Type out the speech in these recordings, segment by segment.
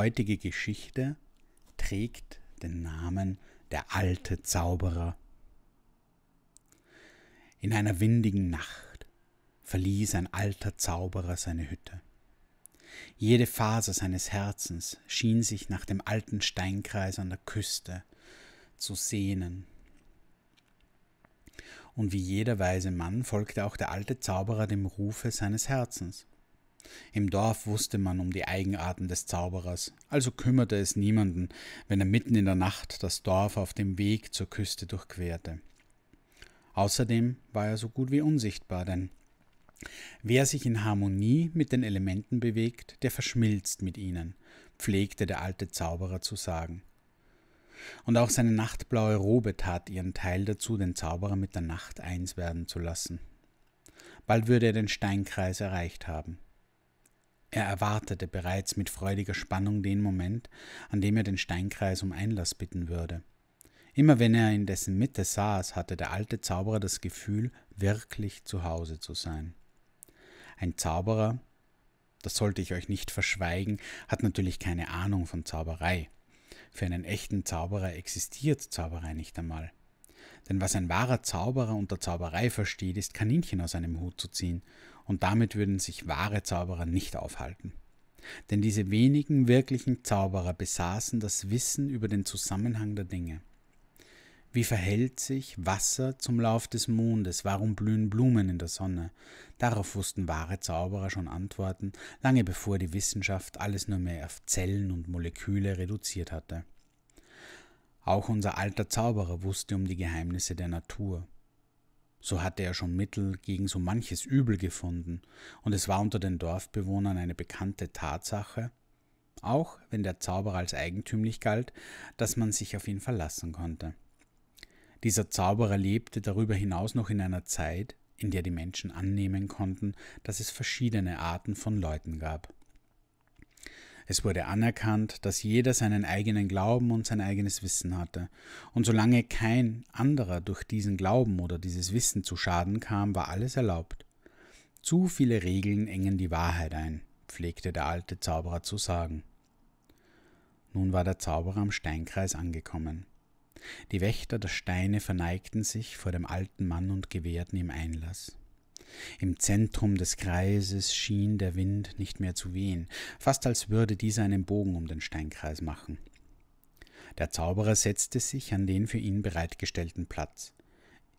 heutige Geschichte trägt den Namen der alte Zauberer. In einer windigen Nacht verließ ein alter Zauberer seine Hütte. Jede Faser seines Herzens schien sich nach dem alten Steinkreis an der Küste zu sehnen. Und wie jeder weise Mann folgte auch der alte Zauberer dem Rufe seines Herzens. Im Dorf wusste man um die Eigenarten des Zauberers, also kümmerte es niemanden, wenn er mitten in der Nacht das Dorf auf dem Weg zur Küste durchquerte. Außerdem war er so gut wie unsichtbar, denn wer sich in Harmonie mit den Elementen bewegt, der verschmilzt mit ihnen, pflegte der alte Zauberer zu sagen. Und auch seine nachtblaue Robe tat ihren Teil dazu, den Zauberer mit der Nacht eins werden zu lassen. Bald würde er den Steinkreis erreicht haben. Er erwartete bereits mit freudiger Spannung den Moment, an dem er den Steinkreis um Einlass bitten würde. Immer wenn er in dessen Mitte saß, hatte der alte Zauberer das Gefühl, wirklich zu Hause zu sein. Ein Zauberer, das sollte ich euch nicht verschweigen, hat natürlich keine Ahnung von Zauberei. Für einen echten Zauberer existiert Zauberei nicht einmal denn was ein wahrer Zauberer unter Zauberei versteht, ist Kaninchen aus einem Hut zu ziehen, und damit würden sich wahre Zauberer nicht aufhalten. Denn diese wenigen wirklichen Zauberer besaßen das Wissen über den Zusammenhang der Dinge. Wie verhält sich Wasser zum Lauf des Mondes? Warum blühen Blumen in der Sonne? Darauf wussten wahre Zauberer schon Antworten, lange bevor die Wissenschaft alles nur mehr auf Zellen und Moleküle reduziert hatte. Auch unser alter Zauberer wusste um die Geheimnisse der Natur. So hatte er schon Mittel gegen so manches Übel gefunden, und es war unter den Dorfbewohnern eine bekannte Tatsache, auch wenn der Zauberer als eigentümlich galt, dass man sich auf ihn verlassen konnte. Dieser Zauberer lebte darüber hinaus noch in einer Zeit, in der die Menschen annehmen konnten, dass es verschiedene Arten von Leuten gab. Es wurde anerkannt, dass jeder seinen eigenen Glauben und sein eigenes Wissen hatte. Und solange kein anderer durch diesen Glauben oder dieses Wissen zu Schaden kam, war alles erlaubt. Zu viele Regeln engen die Wahrheit ein, pflegte der alte Zauberer zu sagen. Nun war der Zauberer am Steinkreis angekommen. Die Wächter der Steine verneigten sich vor dem alten Mann und gewährten ihm Einlass. Im Zentrum des Kreises schien der Wind nicht mehr zu wehen, fast als würde dieser einen Bogen um den Steinkreis machen. Der Zauberer setzte sich an den für ihn bereitgestellten Platz.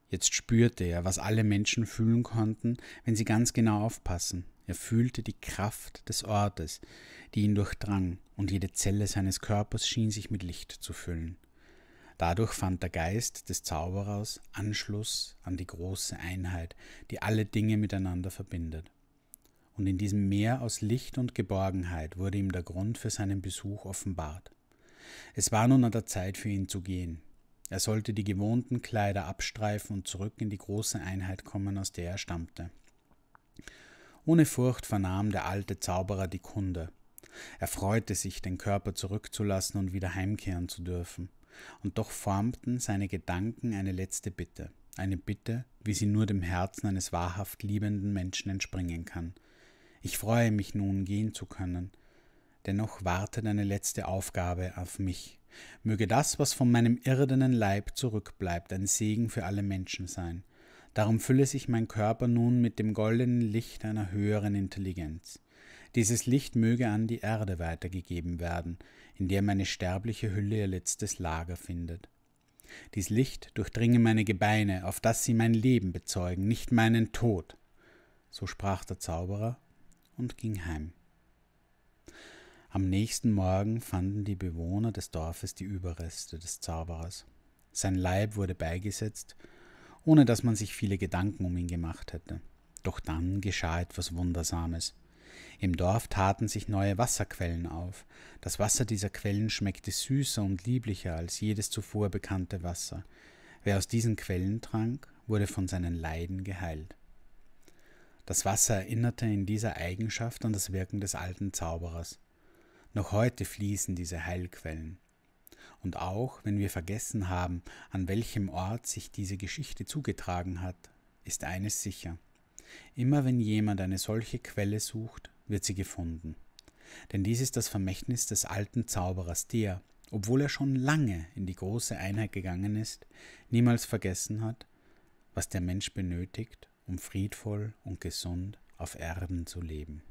Jetzt spürte er, was alle Menschen fühlen konnten, wenn sie ganz genau aufpassen. Er fühlte die Kraft des Ortes, die ihn durchdrang, und jede Zelle seines Körpers schien sich mit Licht zu füllen. Dadurch fand der Geist des Zauberers Anschluss an die große Einheit, die alle Dinge miteinander verbindet. Und in diesem Meer aus Licht und Geborgenheit wurde ihm der Grund für seinen Besuch offenbart. Es war nun an der Zeit für ihn zu gehen. Er sollte die gewohnten Kleider abstreifen und zurück in die große Einheit kommen, aus der er stammte. Ohne Furcht vernahm der alte Zauberer die Kunde. Er freute sich, den Körper zurückzulassen und wieder heimkehren zu dürfen und doch formten seine Gedanken eine letzte Bitte, eine Bitte, wie sie nur dem Herzen eines wahrhaft liebenden Menschen entspringen kann. Ich freue mich nun, gehen zu können. Dennoch wartet eine letzte Aufgabe auf mich. Möge das, was von meinem irdenen Leib zurückbleibt, ein Segen für alle Menschen sein. Darum fülle sich mein Körper nun mit dem goldenen Licht einer höheren Intelligenz. Dieses Licht möge an die Erde weitergegeben werden, in der meine sterbliche Hülle ihr letztes Lager findet. Dies Licht durchdringe meine Gebeine, auf dass sie mein Leben bezeugen, nicht meinen Tod. So sprach der Zauberer und ging heim. Am nächsten Morgen fanden die Bewohner des Dorfes die Überreste des Zauberers. Sein Leib wurde beigesetzt ohne dass man sich viele Gedanken um ihn gemacht hätte. Doch dann geschah etwas Wundersames. Im Dorf taten sich neue Wasserquellen auf. Das Wasser dieser Quellen schmeckte süßer und lieblicher als jedes zuvor bekannte Wasser. Wer aus diesen Quellen trank, wurde von seinen Leiden geheilt. Das Wasser erinnerte in dieser Eigenschaft an das Wirken des alten Zauberers. Noch heute fließen diese Heilquellen und auch wenn wir vergessen haben, an welchem Ort sich diese Geschichte zugetragen hat, ist eines sicher. Immer wenn jemand eine solche Quelle sucht, wird sie gefunden. Denn dies ist das Vermächtnis des alten Zauberers, der, obwohl er schon lange in die große Einheit gegangen ist, niemals vergessen hat, was der Mensch benötigt, um friedvoll und gesund auf Erden zu leben.